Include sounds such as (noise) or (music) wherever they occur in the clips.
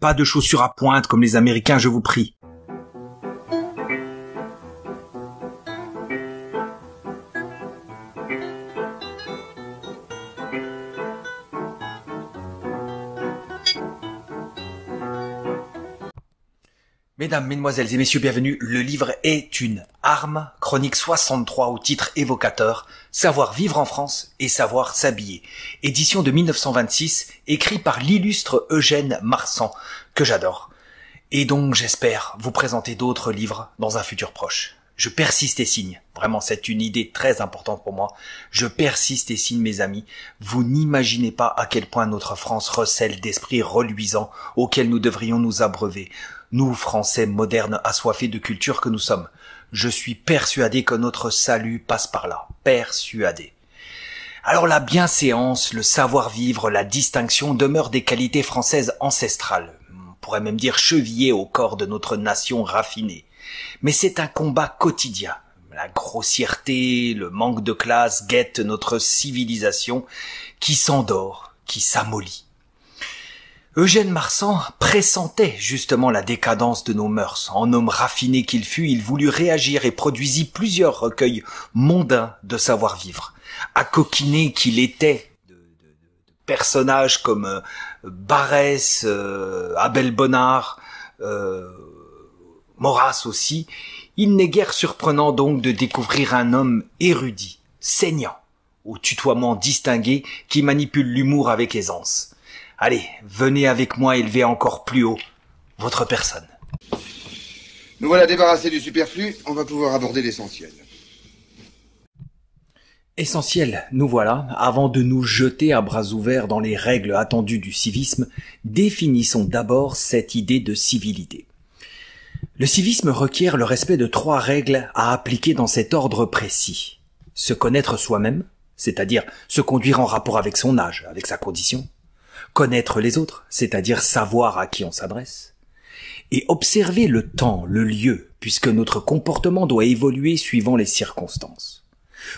Pas de chaussures à pointe comme les Américains, je vous prie. Mesdames, Mesdemoiselles et Messieurs, bienvenue. Le livre est une Armes, chronique 63 au titre évocateur, Savoir vivre en France et savoir s'habiller, édition de 1926, écrit par l'illustre Eugène Marsan, que j'adore, et donc j'espère vous présenter d'autres livres dans un futur proche. Je persiste et signe, vraiment c'est une idée très importante pour moi, je persiste et signe mes amis, vous n'imaginez pas à quel point notre France recèle d'esprits reluisants auxquels nous devrions nous abreuver, nous Français modernes assoiffés de culture que nous sommes. Je suis persuadé que notre salut passe par là. Persuadé. Alors la bienséance, le savoir-vivre, la distinction demeurent des qualités françaises ancestrales, on pourrait même dire chevillées au corps de notre nation raffinée. Mais c'est un combat quotidien. La grossièreté, le manque de classe guettent notre civilisation qui s'endort, qui s'amollit. Eugène Marsan pressentait justement la décadence de nos mœurs. En homme raffiné qu'il fût, il voulut réagir et produisit plusieurs recueils mondains de savoir-vivre. coquiner qu'il était de, personnages comme euh, Barès, euh, Abel Bonnard, euh, Maurras aussi, il n'est guère surprenant donc de découvrir un homme érudit, saignant, au tutoiement distingué qui manipule l'humour avec aisance. Allez, venez avec moi élever encore plus haut votre personne. Nous voilà débarrassés du superflu, on va pouvoir aborder l'essentiel. Essentiel, nous voilà, avant de nous jeter à bras ouverts dans les règles attendues du civisme, définissons d'abord cette idée de civilité. Le civisme requiert le respect de trois règles à appliquer dans cet ordre précis. Se connaître soi-même, c'est-à-dire se conduire en rapport avec son âge, avec sa condition, connaître les autres, c'est-à-dire savoir à qui on s'adresse, et observer le temps, le lieu, puisque notre comportement doit évoluer suivant les circonstances.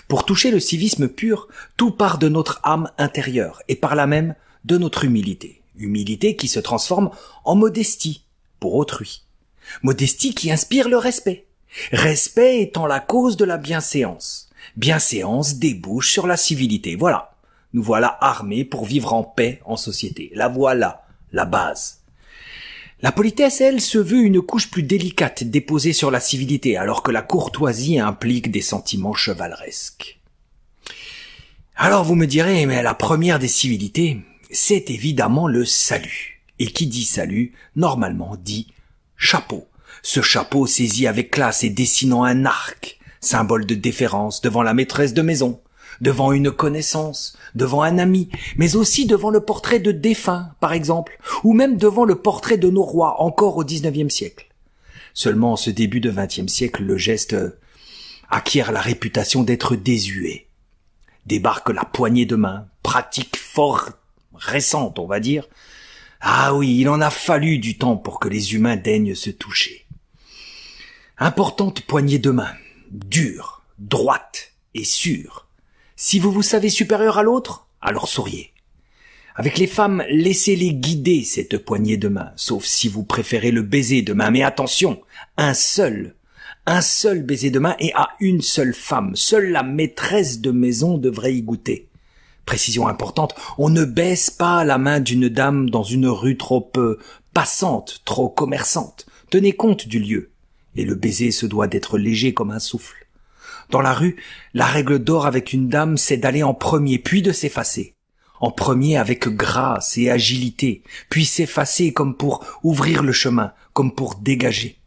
Pour toucher le civisme pur, tout part de notre âme intérieure, et par là même de notre humilité, humilité qui se transforme en modestie pour autrui, modestie qui inspire le respect, respect étant la cause de la bienséance, bienséance débouche sur la civilité, voilà. Nous voilà armés pour vivre en paix en société. La voilà, la base. La politesse, elle, se veut une couche plus délicate déposée sur la civilité, alors que la courtoisie implique des sentiments chevaleresques. Alors vous me direz, mais la première des civilités, c'est évidemment le salut. Et qui dit salut, normalement dit chapeau. Ce chapeau saisi avec classe et dessinant un arc, symbole de déférence devant la maîtresse de maison, devant une connaissance, devant un ami, mais aussi devant le portrait de défunts, par exemple, ou même devant le portrait de nos rois encore au XIXe siècle. Seulement en ce début de XXe siècle, le geste euh, acquiert la réputation d'être désuet. Débarque la poignée de main, pratique fort récente, on va dire. Ah oui, il en a fallu du temps pour que les humains daignent se toucher. Importante poignée de main, dure, droite et sûre, si vous vous savez supérieur à l'autre, alors souriez. Avec les femmes, laissez-les guider cette poignée de main, sauf si vous préférez le baiser de main. Mais attention, un seul, un seul baiser de main et à une seule femme. Seule la maîtresse de maison devrait y goûter. Précision importante, on ne baisse pas la main d'une dame dans une rue trop euh, passante, trop commerçante. Tenez compte du lieu. Et le baiser se doit d'être léger comme un souffle. Dans la rue, la règle d'or avec une dame, c'est d'aller en premier, puis de s'effacer. En premier avec grâce et agilité, puis s'effacer comme pour ouvrir le chemin, comme pour dégager.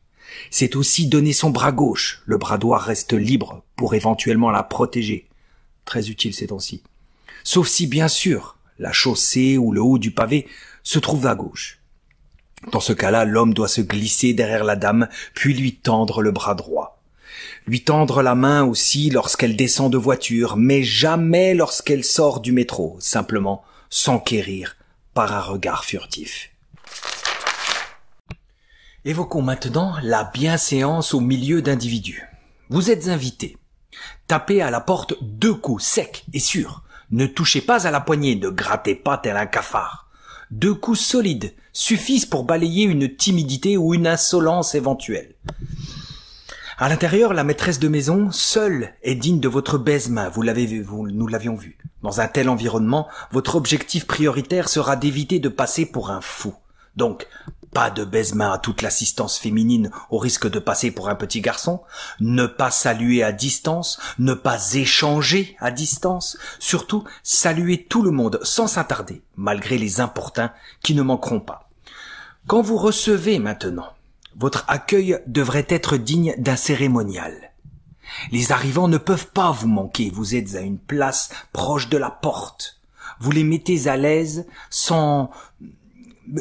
C'est aussi donner son bras gauche, le bras droit reste libre pour éventuellement la protéger. Très utile ces temps-ci. Sauf si, bien sûr, la chaussée ou le haut du pavé se trouve à gauche. Dans ce cas-là, l'homme doit se glisser derrière la dame, puis lui tendre le bras droit lui tendre la main aussi lorsqu'elle descend de voiture, mais jamais lorsqu'elle sort du métro, simplement s'enquérir par un regard furtif. Évoquons maintenant la bienséance au milieu d'individus. Vous êtes invité. Tapez à la porte deux coups secs et sûrs. Ne touchez pas à la poignée, ne grattez pas tel un cafard. Deux coups solides suffisent pour balayer une timidité ou une insolence éventuelle. À l'intérieur, la maîtresse de maison, seule, est digne de votre baise-main. vous l'avez vu, nous l'avions vu. Dans un tel environnement, votre objectif prioritaire sera d'éviter de passer pour un fou. Donc, pas de baise-main à toute l'assistance féminine au risque de passer pour un petit garçon, ne pas saluer à distance, ne pas échanger à distance, surtout saluer tout le monde sans s'attarder, malgré les importuns qui ne manqueront pas. Quand vous recevez maintenant votre accueil devrait être digne d'un cérémonial. Les arrivants ne peuvent pas vous manquer, vous êtes à une place proche de la porte. Vous les mettez à l'aise sans...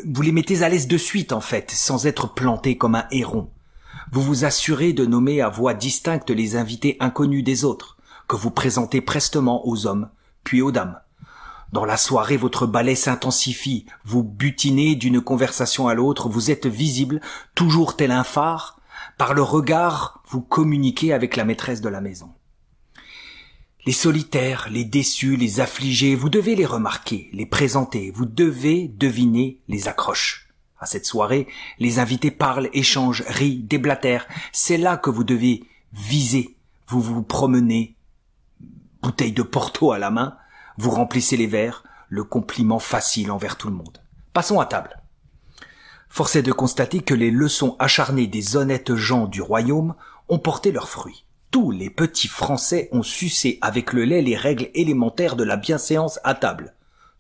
Vous les mettez à l'aise de suite en fait, sans être planté comme un héron. Vous vous assurez de nommer à voix distincte les invités inconnus des autres, que vous présentez prestement aux hommes, puis aux dames. Dans la soirée, votre balai s'intensifie, vous butinez d'une conversation à l'autre, vous êtes visible, toujours tel un phare. Par le regard, vous communiquez avec la maîtresse de la maison. Les solitaires, les déçus, les affligés, vous devez les remarquer, les présenter, vous devez deviner les accroches. À cette soirée, les invités parlent, échangent, rient, déblatèrent. C'est là que vous devez viser. Vous vous promenez, bouteille de Porto à la main, vous remplissez les verres, le compliment facile envers tout le monde. Passons à table. Force est de constater que les leçons acharnées des honnêtes gens du royaume ont porté leurs fruits. Tous les petits Français ont sucé avec le lait les règles élémentaires de la bienséance à table.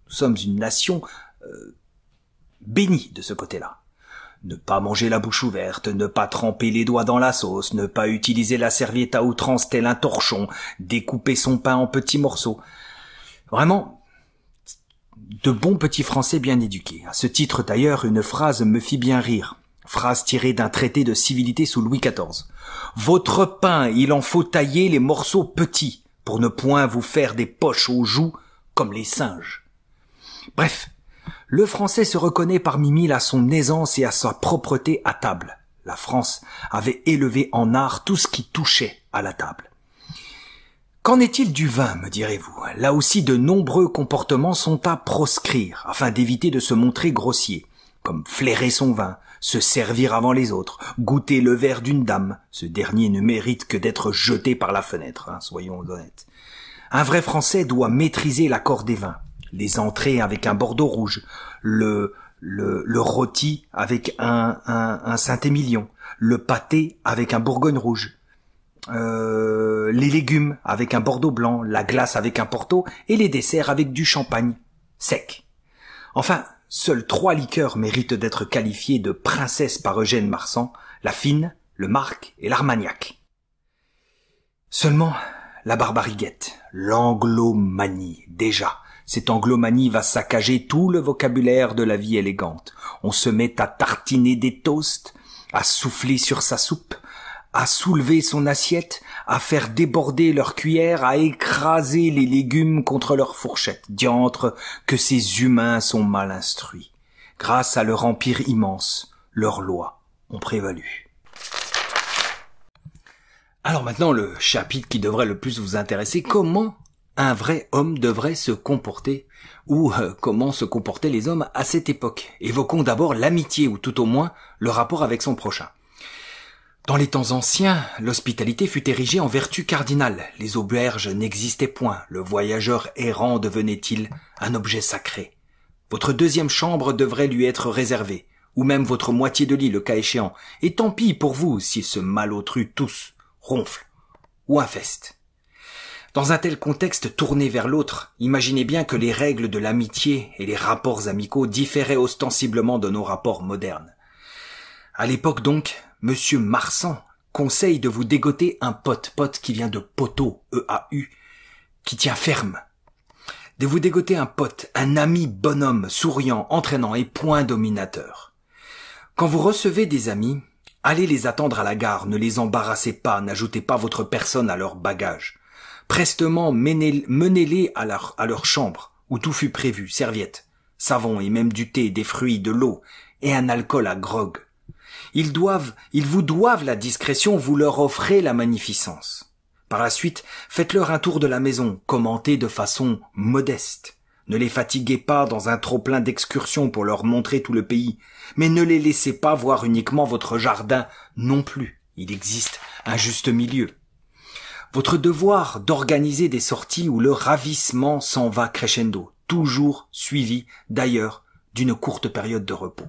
Nous sommes une nation euh, bénie de ce côté-là. Ne pas manger la bouche ouverte, ne pas tremper les doigts dans la sauce, ne pas utiliser la serviette à outrance tel un torchon, découper son pain en petits morceaux. Vraiment, de bons petits Français bien éduqués. À ce titre d'ailleurs, une phrase me fit bien rire. Phrase tirée d'un traité de civilité sous Louis XIV. Votre pain, il en faut tailler les morceaux petits, pour ne point vous faire des poches aux joues comme les singes. Bref, le français se reconnaît parmi mille à son aisance et à sa propreté à table. La France avait élevé en art tout ce qui touchait à la table. Qu'en est-il du vin, me direz-vous Là aussi, de nombreux comportements sont à proscrire, afin d'éviter de se montrer grossier, comme flairer son vin, se servir avant les autres, goûter le verre d'une dame, ce dernier ne mérite que d'être jeté par la fenêtre, hein, soyons honnêtes. Un vrai Français doit maîtriser l'accord des vins, les entrées avec un bordeaux rouge, le, le, le rôti avec un, un, un Saint-Émilion, le pâté avec un bourgogne rouge. Euh, euh, les légumes avec un bordeaux blanc, la glace avec un porto et les desserts avec du champagne sec. Enfin, seuls trois liqueurs méritent d'être qualifiées de princesses par Eugène Marsan, la fine, le marc et l'armagnac. Seulement, la barbariguette, l'anglomanie, déjà. Cette anglomanie va saccager tout le vocabulaire de la vie élégante. On se met à tartiner des toasts, à souffler sur sa soupe, à soulever son assiette, à faire déborder leur cuillère, à écraser les légumes contre leur fourchette. Diantre que ces humains sont mal instruits. Grâce à leur empire immense, leurs lois ont prévalu. Alors maintenant, le chapitre qui devrait le plus vous intéresser, comment un vrai homme devrait se comporter ou euh, comment se comportaient les hommes à cette époque. Évoquons d'abord l'amitié ou tout au moins le rapport avec son prochain. Dans les temps anciens, l'hospitalité fut érigée en vertu cardinale. Les auberges n'existaient point. Le voyageur errant devenait-il un objet sacré. Votre deuxième chambre devrait lui être réservée, ou même votre moitié de lit le cas échéant. Et tant pis pour vous si ce malotru tousse, ronfle ou infeste. Dans un tel contexte tourné vers l'autre, imaginez bien que les règles de l'amitié et les rapports amicaux différaient ostensiblement de nos rapports modernes. À l'époque donc, Monsieur Marsan conseille de vous dégoter un pote, pote qui vient de poteau, E-A-U, qui tient ferme. De vous dégoter un pote, un ami bonhomme, souriant, entraînant et point dominateur. Quand vous recevez des amis, allez les attendre à la gare, ne les embarrassez pas, n'ajoutez pas votre personne à leur bagage. Prestement, menez-les à leur, à leur chambre, où tout fut prévu, serviettes, savon et même du thé, des fruits, de l'eau, et un alcool à grog. Ils doivent, ils vous doivent la discrétion, vous leur offrez la magnificence. Par la suite, faites-leur un tour de la maison, commentez de façon modeste. Ne les fatiguez pas dans un trop-plein d'excursions pour leur montrer tout le pays, mais ne les laissez pas voir uniquement votre jardin non plus. Il existe un juste milieu. Votre devoir d'organiser des sorties où le ravissement s'en va crescendo, toujours suivi d'ailleurs d'une courte période de repos.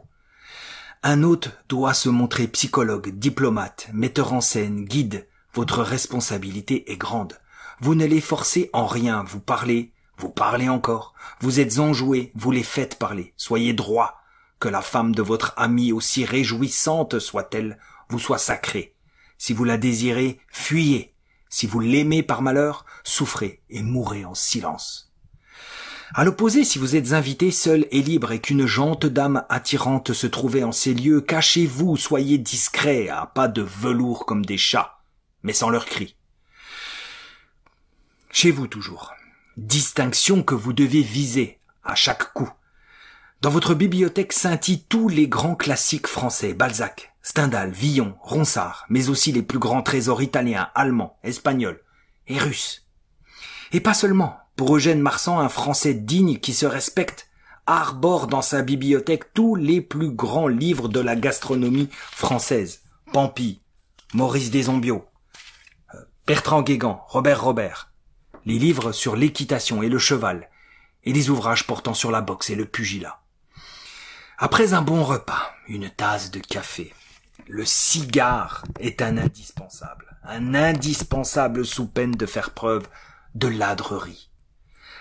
Un hôte doit se montrer psychologue, diplomate, metteur en scène, guide. Votre responsabilité est grande. Vous ne les forcez en rien, vous parlez, vous parlez encore, vous êtes enjoué, vous les faites parler, soyez droit. Que la femme de votre ami, aussi réjouissante soit-elle, vous soit sacrée. Si vous la désirez, fuyez. Si vous l'aimez par malheur, souffrez et mourrez en silence. À l'opposé, si vous êtes invité seul et libre et qu'une jante dame attirante se trouvait en ces lieux, cachez-vous, soyez discret, à pas de velours comme des chats, mais sans leur cri. Chez vous toujours. Distinction que vous devez viser à chaque coup. Dans votre bibliothèque scintillent tous les grands classiques français, Balzac, Stendhal, Villon, Ronsard, mais aussi les plus grands trésors italiens, allemands, espagnols et russes. Et pas seulement, pour Eugène Marsan, un Français digne qui se respecte arbore dans sa bibliothèque tous les plus grands livres de la gastronomie française. Pampi, Maurice Desombiaux, euh, Bertrand Guégan, Robert Robert, les livres sur l'équitation et le cheval, et les ouvrages portant sur la boxe et le pugilat. Après un bon repas, une tasse de café, le cigare est un indispensable, un indispensable sous peine de faire preuve de ladrerie.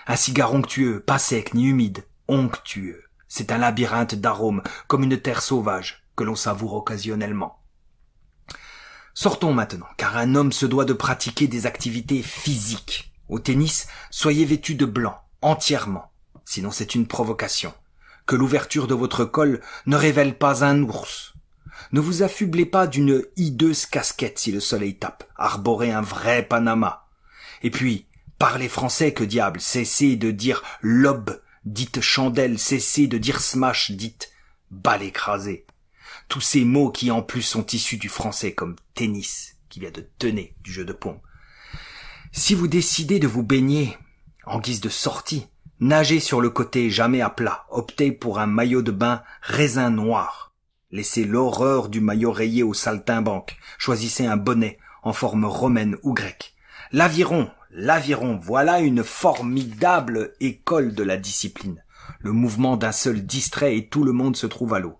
Un cigare onctueux, pas sec ni humide, onctueux. C'est un labyrinthe d'arômes, comme une terre sauvage, que l'on savoure occasionnellement. Sortons maintenant, car un homme se doit de pratiquer des activités physiques. Au tennis, soyez vêtu de blanc, entièrement, sinon c'est une provocation. Que l'ouverture de votre col ne révèle pas un ours. Ne vous affublez pas d'une hideuse casquette si le soleil tape, arborez un vrai Panama. Et puis, Parlez français, que diable Cessez de dire lobe, dites chandelle, cessez de dire smash, dites balle écrasée. Tous ces mots qui en plus sont issus du français comme tennis, qui vient de tenez, du jeu de pompe. Si vous décidez de vous baigner en guise de sortie, nagez sur le côté jamais à plat, optez pour un maillot de bain raisin noir. Laissez l'horreur du maillot rayé au saltimbanque, choisissez un bonnet en forme romaine ou grecque. L'aviron, l'aviron, voilà une formidable école de la discipline. Le mouvement d'un seul distrait et tout le monde se trouve à l'eau.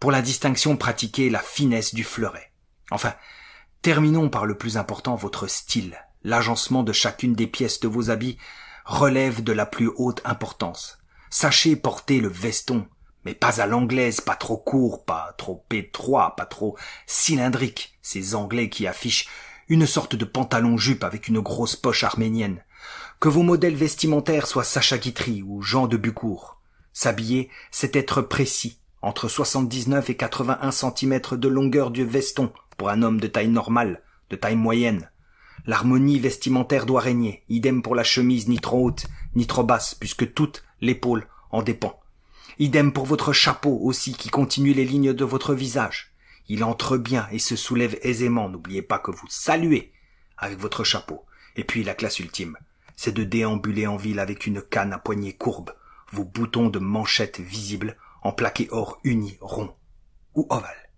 Pour la distinction, pratiquez la finesse du fleuret. Enfin, terminons par le plus important, votre style. L'agencement de chacune des pièces de vos habits relève de la plus haute importance. Sachez porter le veston, mais pas à l'anglaise, pas trop court, pas trop étroit, pas trop cylindrique, ces anglais qui affichent une sorte de pantalon-jupe avec une grosse poche arménienne. Que vos modèles vestimentaires soient Sacha Guitry ou Jean de Bucourt. S'habiller, c'est être précis, entre 79 et 81 cm de longueur du veston pour un homme de taille normale, de taille moyenne. L'harmonie vestimentaire doit régner, idem pour la chemise ni trop haute, ni trop basse, puisque toute l'épaule en dépend. Idem pour votre chapeau aussi qui continue les lignes de votre visage. Il entre bien et se soulève aisément. N'oubliez pas que vous saluez avec votre chapeau. Et puis la classe ultime, c'est de déambuler en ville avec une canne à poignée courbe, vos boutons de manchette visibles en plaqué or uni, rond ou ovale.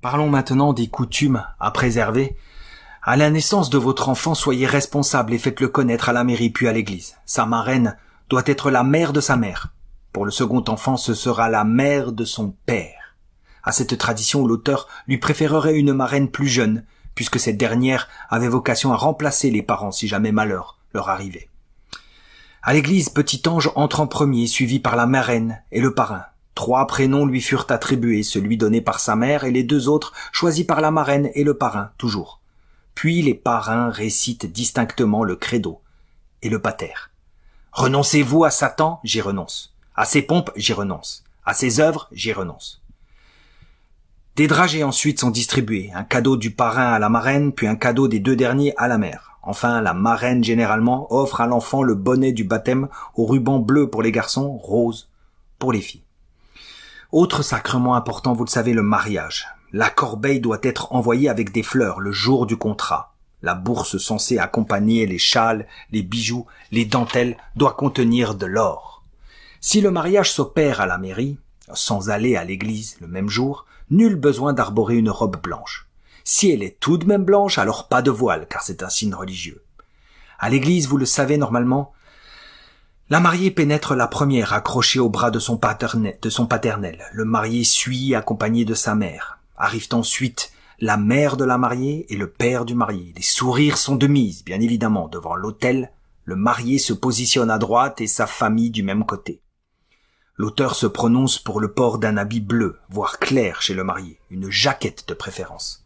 Parlons maintenant des coutumes à préserver. À la naissance de votre enfant, soyez responsable et faites-le connaître à la mairie puis à l'église. Sa marraine doit être la mère de sa mère. Pour le second enfant, ce sera la mère de son père. À cette tradition, l'auteur lui préférerait une marraine plus jeune, puisque cette dernière avait vocation à remplacer les parents si jamais malheur leur arrivait. À l'église, Petit Ange entre en premier, suivi par la marraine et le parrain. Trois prénoms lui furent attribués, celui donné par sa mère et les deux autres choisis par la marraine et le parrain, toujours. Puis les parrains récitent distinctement le credo et le pater. Renoncez-vous à Satan J'y renonce. À ses pompes J'y renonce. À ses œuvres J'y renonce. Les dragées ensuite sont distribuées, un cadeau du parrain à la marraine, puis un cadeau des deux derniers à la mère. Enfin, la marraine généralement offre à l'enfant le bonnet du baptême au ruban bleu pour les garçons, rose pour les filles. Autre sacrement important, vous le savez, le mariage. La corbeille doit être envoyée avec des fleurs le jour du contrat. La bourse censée accompagner les châles, les bijoux, les dentelles doit contenir de l'or. Si le mariage s'opère à la mairie, sans aller à l'église le même jour, nul besoin d'arborer une robe blanche. Si elle est tout de même blanche, alors pas de voile, car c'est un signe religieux. À l'église, vous le savez normalement, la mariée pénètre la première, accrochée au bras de son, paternel, de son paternel. Le marié suit, accompagné de sa mère. Arrivent ensuite la mère de la mariée et le père du marié. Les sourires sont de mise, bien évidemment, devant l'autel. Le marié se positionne à droite et sa famille du même côté. L'auteur se prononce pour le port d'un habit bleu, voire clair chez le marié, une jaquette de préférence.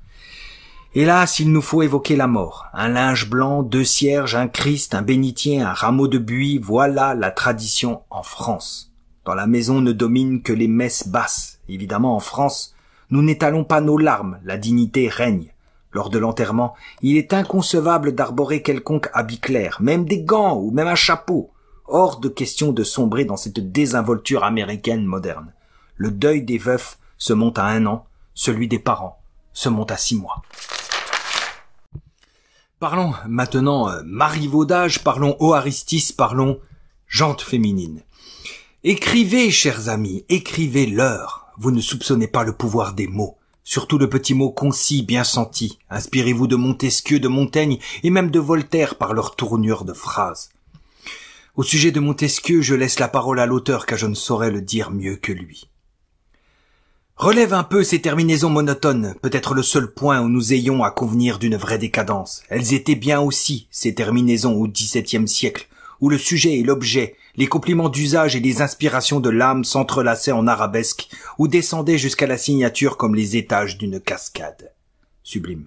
Hélas, il nous faut évoquer la mort. Un linge blanc, deux cierges, un Christ, un bénitier, un rameau de buis, voilà la tradition en France. Dans la maison ne dominent que les messes basses. Évidemment, en France, nous n'étalons pas nos larmes, la dignité règne. Lors de l'enterrement, il est inconcevable d'arborer quelconque habit clair, même des gants ou même un chapeau. Hors de question de sombrer dans cette désinvolture américaine moderne. Le deuil des veufs se monte à un an, celui des parents se monte à six mois. Parlons maintenant euh, marivaudage, parlons oaristis, parlons jante féminine. Écrivez, chers amis, écrivez l'heure. Vous ne soupçonnez pas le pouvoir des mots, surtout le petit mot concis, bien senti. Inspirez-vous de Montesquieu, de Montaigne et même de Voltaire par leur tournure de phrase. Au sujet de Montesquieu, je laisse la parole à l'auteur car je ne saurais le dire mieux que lui. Relève un peu ces terminaisons monotones, peut-être le seul point où nous ayons à convenir d'une vraie décadence. Elles étaient bien aussi, ces terminaisons au XVIIe siècle, où le sujet et l'objet, les compliments d'usage et les inspirations de l'âme s'entrelaçaient en arabesque, ou descendaient jusqu'à la signature comme les étages d'une cascade. Sublime.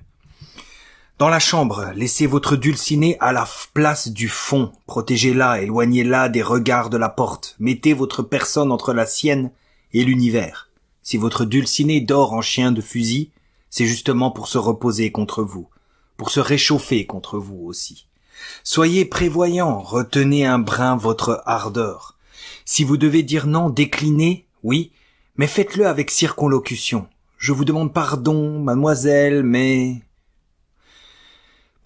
Dans la chambre, laissez votre dulcinée à la place du fond, protégez-la, éloignez-la des regards de la porte, mettez votre personne entre la sienne et l'univers. Si votre dulcinée dort en chien de fusil, c'est justement pour se reposer contre vous, pour se réchauffer contre vous aussi. Soyez prévoyant, retenez un brin votre ardeur. Si vous devez dire non, déclinez, oui, mais faites-le avec circonlocution. Je vous demande pardon, mademoiselle, mais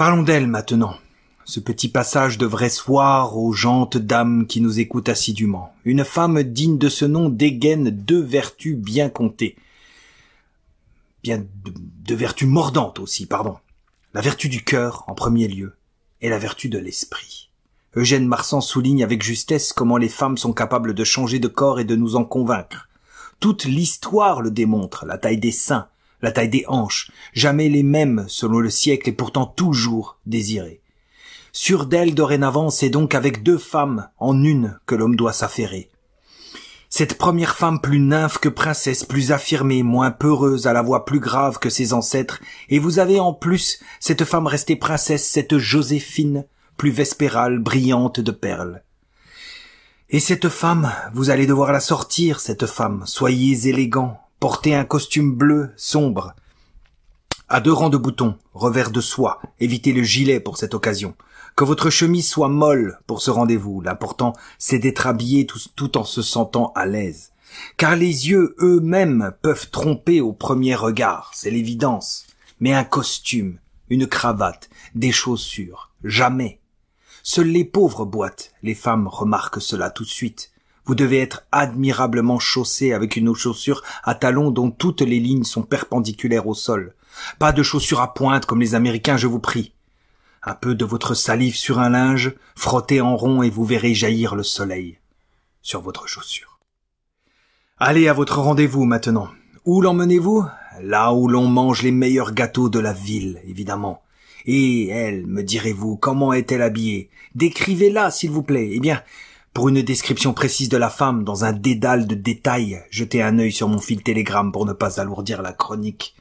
Parlons d'elle maintenant. Ce petit passage devrait soir aux gentes dames qui nous écoutent assidûment. Une femme digne de ce nom dégaine deux vertus bien comptées. Bien, deux de vertus mordantes aussi, pardon. La vertu du cœur, en premier lieu, et la vertu de l'esprit. Eugène Marsan souligne avec justesse comment les femmes sont capables de changer de corps et de nous en convaincre. Toute l'histoire le démontre, la taille des seins, la taille des hanches, jamais les mêmes selon le siècle et pourtant toujours désirées. Sûr d'elle dorénavant, c'est donc avec deux femmes en une que l'homme doit s'affairer. Cette première femme plus nymphe que princesse, plus affirmée, moins peureuse, à la voix plus grave que ses ancêtres, et vous avez en plus cette femme restée princesse, cette Joséphine, plus vespérale, brillante de perles. Et cette femme, vous allez devoir la sortir, cette femme, soyez élégant, Portez un costume bleu sombre, à deux rangs de boutons, revers de soie, évitez le gilet pour cette occasion. Que votre chemise soit molle pour ce rendez-vous, l'important c'est d'être habillé tout, en se sentant à l'aise. Car les yeux eux-mêmes peuvent tromper au premier regard, c'est l'évidence. Mais un costume, une cravate, des chaussures, jamais. Seules les pauvres boîtes, les femmes remarquent cela tout de suite. Vous devez être admirablement chaussé avec une chaussure à talons dont toutes les lignes sont perpendiculaires au sol. Pas de chaussures à pointe comme les Américains, je vous prie. Un peu de votre salive sur un linge, frottez en rond et vous verrez jaillir le soleil sur votre chaussure. Allez à votre rendez-vous maintenant. Où l'emmenez-vous Là où l'on mange les meilleurs gâteaux de la ville, évidemment. Et elle, me direz-vous, comment est-elle habillée Décrivez-la, s'il vous plaît. Eh bien, pour une description précise de la femme dans un dédale de détails, jetez un œil sur mon fil Telegram pour ne pas alourdir la chronique,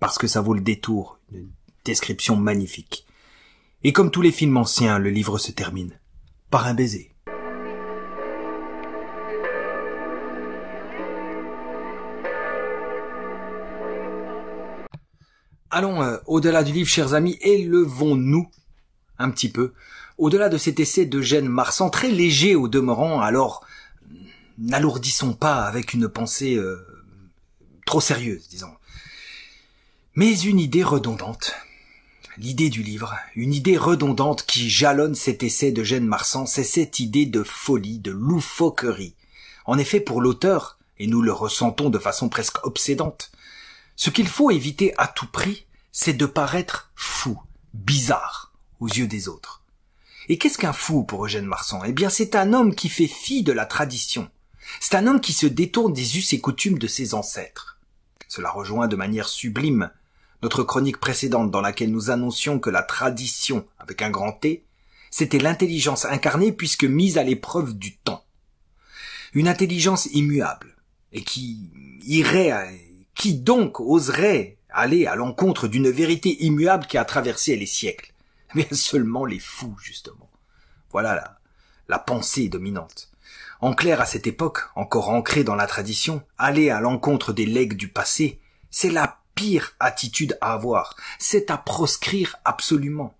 parce que ça vaut le détour, une description magnifique. Et comme tous les films anciens, le livre se termine par un baiser. Allons euh, au-delà du livre, chers amis, élevons-nous un petit peu au-delà de cet essai d'Eugène Marsan, très léger au demeurant, alors hum, n'alourdissons pas avec une pensée euh, trop sérieuse, disons. Mais une idée redondante. L'idée du livre, une idée redondante qui jalonne cet essai d'Eugène Marsan, c'est cette idée de folie, de loufoquerie. En effet, pour l'auteur, et nous le ressentons de façon presque obsédante, ce qu'il faut éviter à tout prix, c'est de paraître fou, bizarre, aux yeux des autres. Et qu'est-ce qu'un fou pour Eugène Marsan Eh bien, c'est un homme qui fait fi de la tradition. C'est un homme qui se détourne des us et coutumes de ses ancêtres. Cela rejoint de manière sublime notre chronique précédente dans laquelle nous annoncions que la tradition, avec un grand T, c'était l'intelligence incarnée puisque mise à l'épreuve du temps. Une intelligence immuable, et qui irait, qui donc oserait aller à l'encontre d'une vérité immuable qui a traversé les siècles (laughs) mais seulement les fous, justement. Voilà la, la pensée dominante. En clair, à cette époque, encore ancrée dans la tradition, aller à l'encontre des legs du passé, c'est la pire attitude à avoir, c'est à proscrire absolument.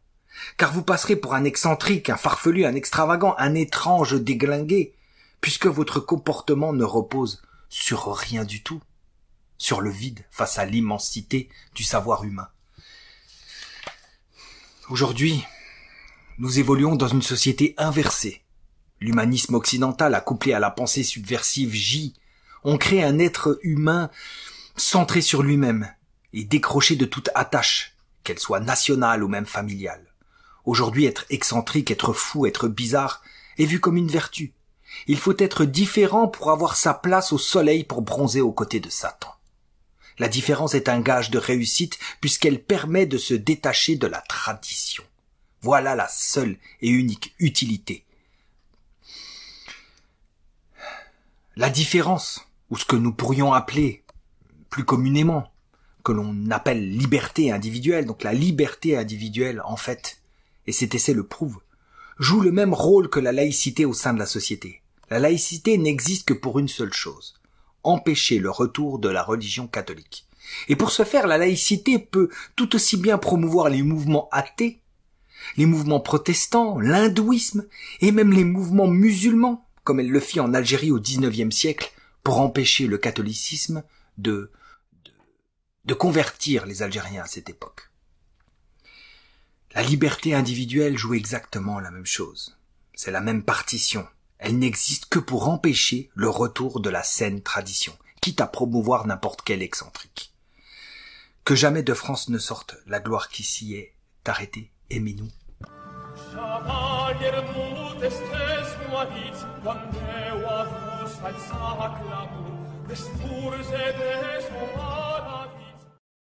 Car vous passerez pour un excentrique, un farfelu, un extravagant, un étrange déglingué, puisque votre comportement ne repose sur rien du tout, sur le vide face à l'immensité du savoir humain. Aujourd'hui, nous évoluons dans une société inversée. L'humanisme occidental accouplé à la pensée subversive J, on crée un être humain centré sur lui-même et décroché de toute attache, qu'elle soit nationale ou même familiale. Aujourd'hui, être excentrique, être fou, être bizarre est vu comme une vertu. Il faut être différent pour avoir sa place au soleil pour bronzer aux côtés de Satan. La différence est un gage de réussite puisqu'elle permet de se détacher de la tradition. Voilà la seule et unique utilité. La différence, ou ce que nous pourrions appeler plus communément, que l'on appelle liberté individuelle, donc la liberté individuelle en fait, et cet essai le prouve, joue le même rôle que la laïcité au sein de la société. La laïcité n'existe que pour une seule chose, empêcher le retour de la religion catholique. Et pour ce faire, la laïcité peut tout aussi bien promouvoir les mouvements athées, les mouvements protestants, l'hindouisme et même les mouvements musulmans, comme elle le fit en Algérie au XIXe siècle pour empêcher le catholicisme de, de, de convertir les Algériens à cette époque. La liberté individuelle joue exactement la même chose. C'est la même partition. Elle n'existe que pour empêcher le retour de la saine tradition, quitte à promouvoir n'importe quel excentrique. Que jamais de France ne sorte la gloire qui s'y est arrêtée, aimez-nous.